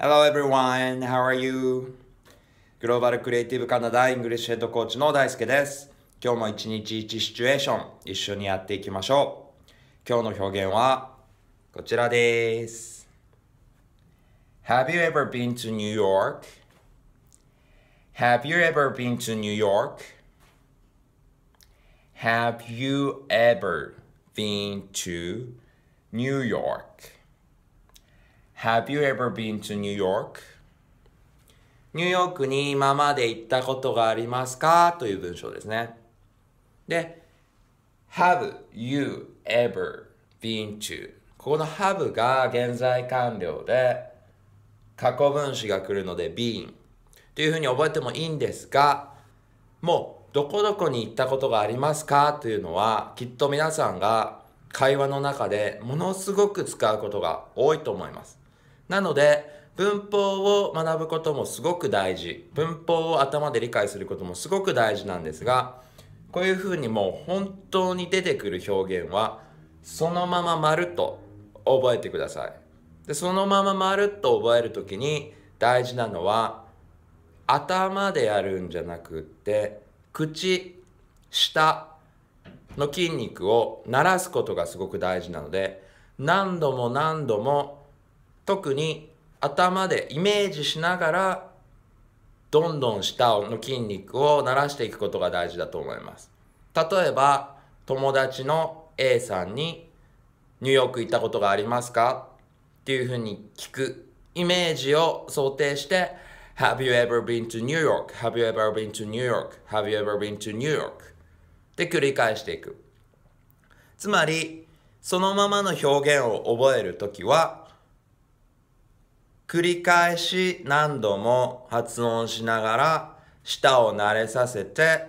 Hello everyone, how are you? グローバルクリエイティブカナダイングリッシュヘッドコーチの大輔です。今日も一日一シチュエーション一緒にやっていきましょう。今日の表現はこちらです。Have you ever been to New York? Have you ever been to New York? Have you ever been to New York? Have you ever been to New York? ニューヨークに今まで行ったことがありますかという文章ですね。で、Have you ever been to ここの have が現在完了で過去分詞が来るので been というふうに覚えてもいいんですが、もうどこどこに行ったことがありますかというのはきっと皆さんが会話の中でものすごく使うことが多いと思います。なので、文法を学ぶこともすごく大事。文法を頭で理解することもすごく大事なんですが、こういうふうにもう本当に出てくる表現は、そのまままるっと覚えてください。でそのまままるっと覚える時に大事なのは、頭でやるんじゃなくって、口、舌の筋肉を鳴らすことがすごく大事なので、何度も何度も特に頭でイメージしながらどんどん下の筋肉を慣らしていくことが大事だと思います例えば友達の A さんに「ニューヨーク行ったことがありますか?」っていうふうに聞くイメージを想定して「Have you ever been to New York? Have you ever been to New York? Have you ever been to New York?」で繰り返していくつまりそのままの表現を覚える時は繰り返し何度も発音しながら舌を慣れさせて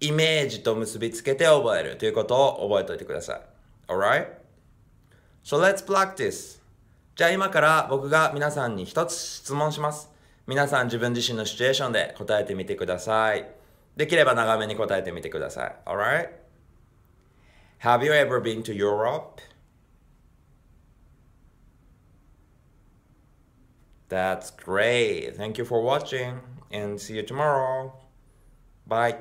イメージと結びつけて覚えるということを覚えておいてください。Alright? So let's practice. じゃあ今から僕が皆さんに一つ質問します。皆さん自分自身のシチュエーションで答えてみてください。できれば長めに答えてみてください。Alright? Have you ever been to Europe? That's great. Thank you for watching and see you tomorrow. Bye.